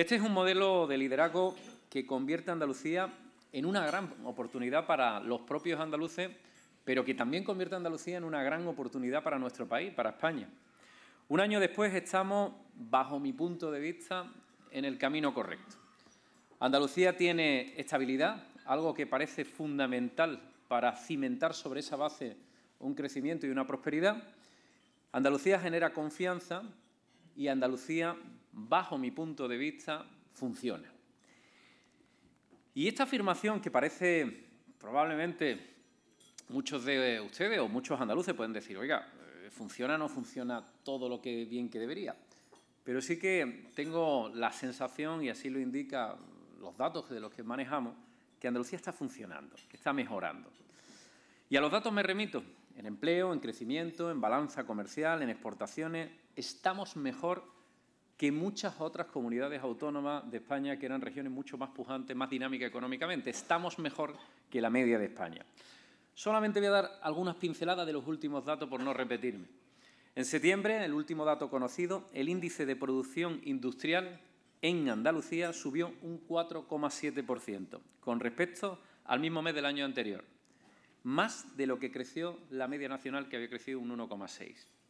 Este es un modelo de liderazgo que convierte a Andalucía en una gran oportunidad para los propios andaluces, pero que también convierte a Andalucía en una gran oportunidad para nuestro país, para España. Un año después estamos, bajo mi punto de vista, en el camino correcto. Andalucía tiene estabilidad, algo que parece fundamental para cimentar sobre esa base un crecimiento y una prosperidad. Andalucía genera confianza y Andalucía bajo mi punto de vista, funciona. Y esta afirmación que parece probablemente muchos de ustedes o muchos andaluces pueden decir, oiga, eh, funciona o no funciona todo lo que bien que debería. Pero sí que tengo la sensación, y así lo indican los datos de los que manejamos, que Andalucía está funcionando, que está mejorando. Y a los datos me remito, en empleo, en crecimiento, en balanza comercial, en exportaciones, estamos mejor que muchas otras comunidades autónomas de España, que eran regiones mucho más pujantes, más dinámicas económicamente. Estamos mejor que la media de España. Solamente voy a dar algunas pinceladas de los últimos datos por no repetirme. En septiembre, el último dato conocido, el índice de producción industrial en Andalucía subió un 4,7% con respecto al mismo mes del año anterior, más de lo que creció la media nacional que había crecido un 1,6%.